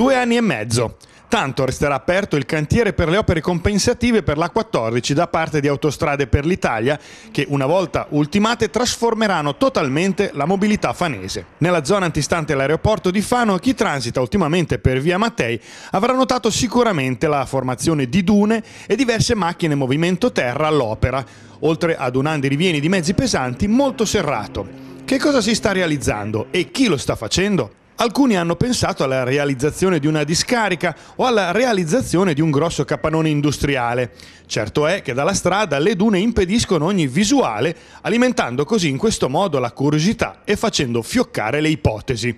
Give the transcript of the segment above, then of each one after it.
Due anni e mezzo. Tanto resterà aperto il cantiere per le opere compensative per la 14 da parte di Autostrade per l'Italia, che una volta ultimate trasformeranno totalmente la mobilità fanese. Nella zona antistante l'aeroporto di Fano, chi transita ultimamente per via Mattei avrà notato sicuramente la formazione di dune e diverse macchine movimento terra all'opera, oltre ad un andi rivieni di mezzi pesanti molto serrato. Che cosa si sta realizzando e chi lo sta facendo? Alcuni hanno pensato alla realizzazione di una discarica o alla realizzazione di un grosso capannone industriale. Certo è che dalla strada le dune impediscono ogni visuale, alimentando così in questo modo la curiosità e facendo fioccare le ipotesi.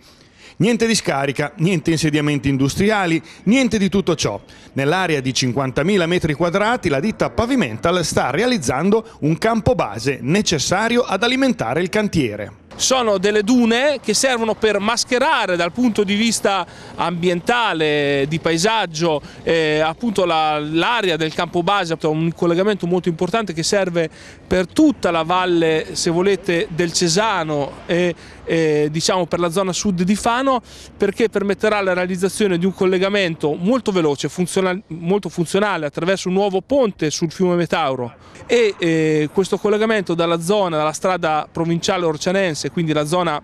Niente discarica, niente insediamenti industriali, niente di tutto ciò. Nell'area di 50.000 metri quadrati la ditta Pavimental sta realizzando un campo base necessario ad alimentare il cantiere. Sono delle dune che servono per mascherare dal punto di vista ambientale, di paesaggio, eh, appunto l'area la, del campo base, un collegamento molto importante che serve per tutta la valle, se volete, del Cesano e eh, diciamo per la zona sud di Fano perché permetterà la realizzazione di un collegamento molto veloce, funzionale, molto funzionale attraverso un nuovo ponte sul fiume Metauro e eh, questo collegamento dalla zona, dalla strada provinciale orcianense quindi la zona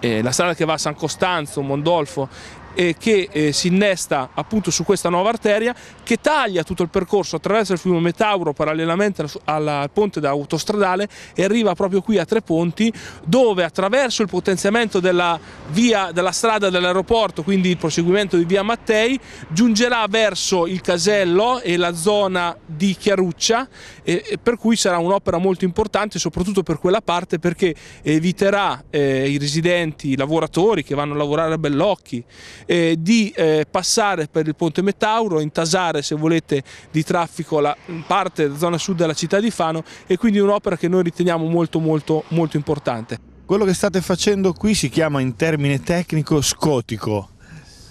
eh, la strada che va a San Costanzo, Mondolfo eh, che eh, si innesta appunto su questa nuova arteria che taglia tutto il percorso attraverso il fiume Metauro parallelamente alla, al ponte da autostradale e arriva proprio qui a Tre Ponti dove attraverso il potenziamento della, via, della strada dell'aeroporto, quindi il proseguimento di via Mattei, giungerà verso il casello e la zona di Chiaruccia eh, per cui sarà un'opera molto importante soprattutto per quella parte perché eviterà eh, i residenti, i lavoratori che vanno a lavorare a Bellocchi eh, di eh, passare per il ponte Metauro, intasare se volete di traffico la parte della zona sud della città di Fano e quindi un'opera che noi riteniamo molto molto molto importante. Quello che state facendo qui si chiama in termine tecnico scotico.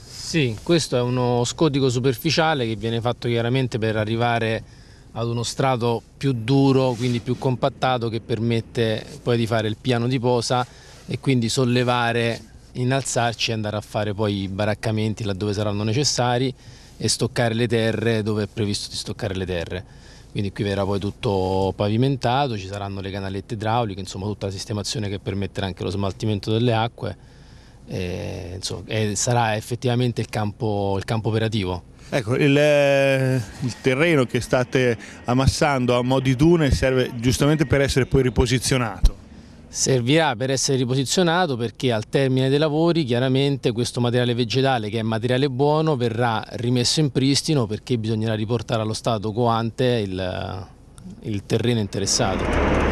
Sì, questo è uno scotico superficiale che viene fatto chiaramente per arrivare ad uno strato più duro, quindi più compattato, che permette poi di fare il piano di posa e quindi sollevare innalzarci e andare a fare poi i baraccamenti laddove saranno necessari e stoccare le terre dove è previsto di stoccare le terre. Quindi qui verrà poi tutto pavimentato, ci saranno le canalette idrauliche, insomma tutta la sistemazione che permetterà anche lo smaltimento delle acque. E, insomma, e sarà effettivamente il campo, il campo operativo. Ecco, il, eh, il, terreno che state ammassando a mo' di dune serve giustamente per essere poi riposizionato. Servirà per essere riposizionato perché al termine dei lavori chiaramente questo materiale vegetale che è materiale buono verrà rimesso in pristino perché bisognerà riportare allo stato coante il, il terreno interessato.